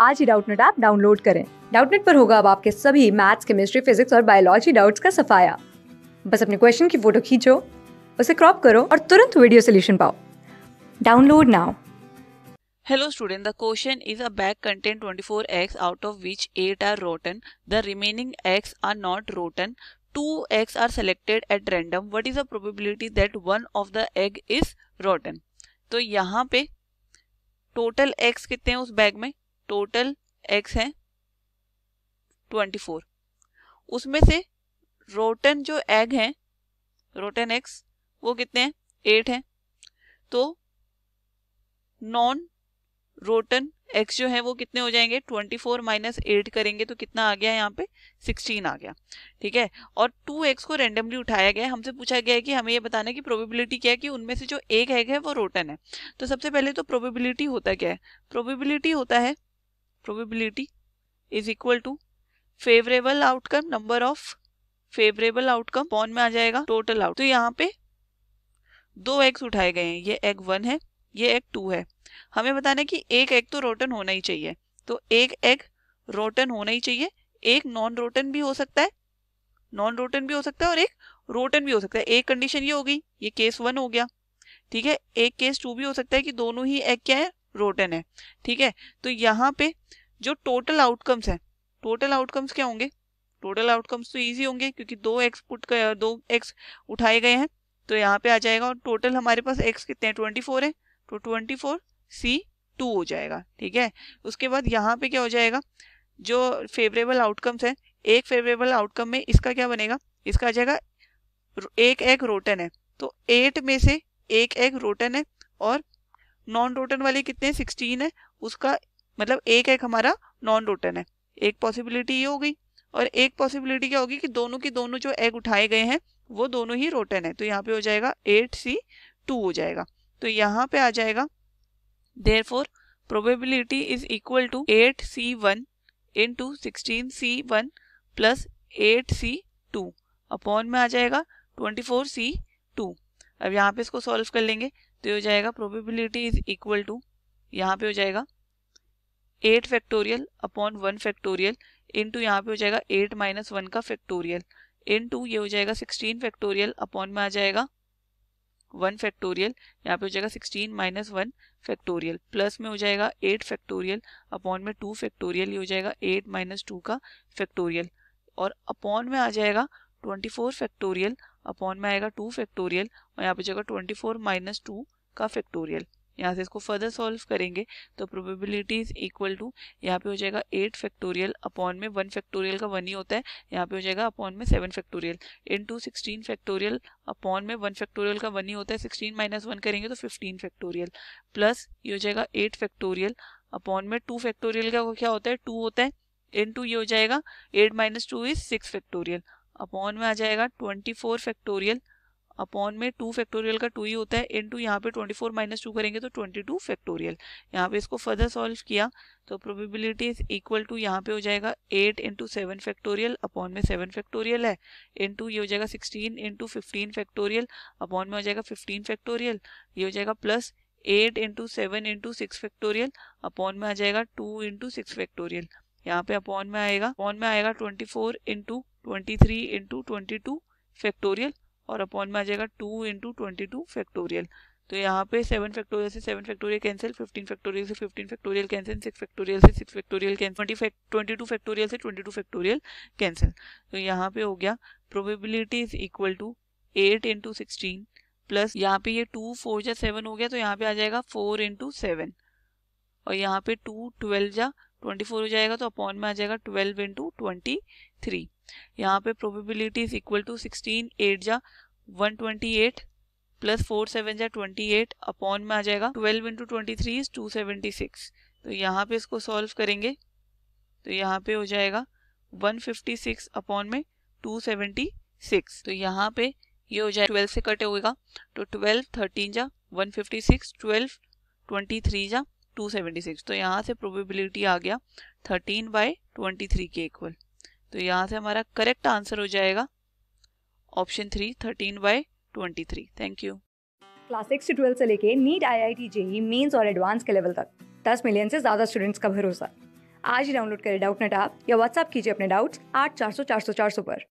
आज ही Doubtnut app download करें डाउटनेट पर होगा अब आपके सभी मैथ्स केमिस्ट्री फिजिक्स और बायोलॉजी डाउट्स का सफाया बस अपने क्वेश्चन की फोटो खींचो उसे क्रॉप करो और तुरंत वीडियो सोल्यूशन पाओ download now hello student the question is a bag contain 24x out of which 8 are rotten the remaining x are not rotten 2x are selected at random what is the probability that one of the egg is rotten तो यहां पे total x कितने हैं उस bag में total eggs हैं 24 उसमें से रोटन जो एग हैं रोटन एग्स वो कितने हैं एट हैं तो नॉन रोटन एक्स जो है वो कितने हो जाएंगे 24 माइनस एट करेंगे तो कितना आ गया यहाँ पे 16 आ गया ठीक है और टू एक्स को रेंडमली उठाया गया है हमसे पूछा गया है कि हमें ये बताना है कि प्रोबेबिलिटी क्या है कि उनमें से जो एक एग है वो रोटन है तो सबसे पहले तो प्रोबेबिलिटी होता क्या है प्रोबेबिलिटी होता है probability is equal to favourable outcome number of favourable outcome upon में आ जाएगा टोटल आउट तो यहाँ पे दो एग्स उठाए गए हैं ये एग वन है ये एग टू है हमें बताना कि एक एग तो रोटन होना ही चाहिए तो एक एग रोटन होना ही चाहिए एक नॉन रोटन भी हो सकता है नॉन रोटन भी हो सकता है और एक रोटन भी हो सकता है एक कंडीशन ये हो गई ये केस वन हो गया ठीक है एक केस टू भी हो सकता है कि दोनों ही एग क्या है रोटन है ठीक है तो यहाँ पे जो टोटल आउटकम्स है टोटल आउटकम्स क्या होंगे टोटल आउटकम्स तो इजी होंगे क्योंकि दो एक्स पुट कर, दो एक्स उठाए गए हैं तो यहाँ पे आ जाएगा और टोटल हमारे पास एक्स कितने हैं ट्वेंटी फोर है तो ट्वेंटी फोर सी टू हो जाएगा ठीक है उसके बाद यहाँ पे क्या हो जाएगा जो फेवरेबल आउटकम्स है एक फेवरेबल आउटकम में इसका क्या बनेगा इसका आ जाएगा एक एग रोटन है तो एट में से एक एग रोटन है और नॉन रोटन वाले कितने सिक्सटीन है उसका मतलब एक एक हमारा नॉन रोटन है एक पॉसिबिलिटी ये हो गई और एक पॉसिबिलिटी क्या होगी कि दोनों के दोनों जो एग उठाए गए हैं वो दोनों ही रोटन है तो यहाँ पे हो जाएगा एट सी टू हो जाएगा तो यहाँ पे आ जाएगा therefore probability is equal to eight C one into sixteen C one plus eight C two upon में आ जाएगा ट्वेंटी फोर सी टू अब यहाँ पे इसको सॉल्व कर लेंगे तो ये हो जाएगा प्रोबेबिलिटी इज इक्वल टू यहाँ पे हो जाएगा eight factorial upon one factorial two यहाँ पे हो जाएगा एट माइनस वन का फैक्टोरियल टू ये हो जाएगा सिक्सटीन फैक्टोरियल अपॉन में आ जाएगा वन फैक्टोरियल यहाँ पे हो जाएगा sixteen minus one factorial plus में हो जाएगा एट फैक्टोरियल अपॉन में टू फैक्टोरियल ये हो जाएगा एट माइनस टू का फैक्टोरियल और अपॉन में आ जाएगा ट्वेंटी फोर फैक्टोरियल अपॉन में आएगा टू फैक्टोरियल और यहाँ पे जाएगा ट्वेंटी फोर माइनस टू का फैक्टोरियल यहाँ से इसको फर्दर सॉल्व करेंगे तो प्रोबेबिलिटी इज इक्वल टू यहाँ पे हो जाएगा एट फैक्टोरियल अपॉन में वन फैक्टोरियल का वन ही होता है यहाँ पे हो जाएगा अपॉन में seven factorial into sixteen factorial upon में वन फैक्टोरियल का वन ही होता है सिक्सटीन माइनस वन करेंगे तो फिफ्टीन फैक्टोरियल प्लस ये हो जाएगा एट फैक्टोरियल अपॉन में टू फैक्टोरियल का क्या होता है टू होता है इन टू ये हो जाएगा eight minus two is six factorial upon में आ जाएगा ट्वेंटी फोर फैक्टोरियल अपॉन में टू फैक्टोरियल का टू ही होता है इन टू यहाँ पे ट्वेंटी फोर माइनस टू करेंगे तो ट्वेंटी टू फैक्टोरियल यहाँ पे इसको फर्दर सॉल्व किया तो प्रोबेबिलिटी इज इक्वल टू यहाँ पे हो जाएगा eight into seven factorial upon में सेवन फैक्टोरियल है इंटू ये हो जाएगा sixteen into fifteen factorial upon में हो जाएगा फिफ्टीन फैक्टोरियल ये हो जाएगा plus eight into seven into six factorial upon में आ जाएगा टू इंटू सिक्स फैक्टोरियल यहाँ पे अपॉन में आएगा अपॉन में आएगा twenty four into twenty three into twenty two factorial और अपॉन में आ जाएगा two into twenty two factorial तो यहाँ पे सेवन फैक्टोरियल से seven factorial cancel fifteen factorial से fifteen factorial cancel six factorial से six factorial cancel twenty twenty two factorial से ट्वेंटी टू फैक्टोरियल कैंसिल तो यहाँ पे हो गया probability is equal to eight into sixteen plus यहाँ पे ये टू फोर जा सेवन हो गया तो यहाँ पे आ जाएगा फोर इंटू सेवन और यहाँ पे टू ट्वेल्व जा ट्वेंटी फोर हो जाएगा तो अपॉन में आ जाएगा ट्वेल्व इंटू ट्वेंटी थ्री यहाँ पे probability is equal to sixteen eight जा one twenty eight plus four seven जा ट्वेंटी एट अपॉन में आ जाएगा twelve into twenty three is two seventy six तो यहाँ पे इसको सॉल्व करेंगे तो यहाँ पे हो जाएगा वन फिफ्टी सिक्स अपॉन में टू सेवेंटी सिक्स तो यहाँ पे ये यह हो जाए ट्वेल्व से कट होगा तो ट्वेल्व थर्टीन जा one fifty six twelve twenty three जा 276 तो यहाँ से प्रोबेबिलिटी आ गया 13 बाई 23 के इक्वल तो यहाँ से हमारा करेक्ट आंसर हो जाएगा option three thirteen by twenty three thank you class six से ट्वेल्थ से लेके NEET I I T JEE mains और एडवांस के लेवल तक दस मिलियन से ज़्यादा स्टूडेंट्स का भरोसा आज ही डाउनलोड करें डाउट नेट आप या व्हाट्सअप कीजिए अपने डाउट्स आठ चार सौ चार सौ चार सौ पर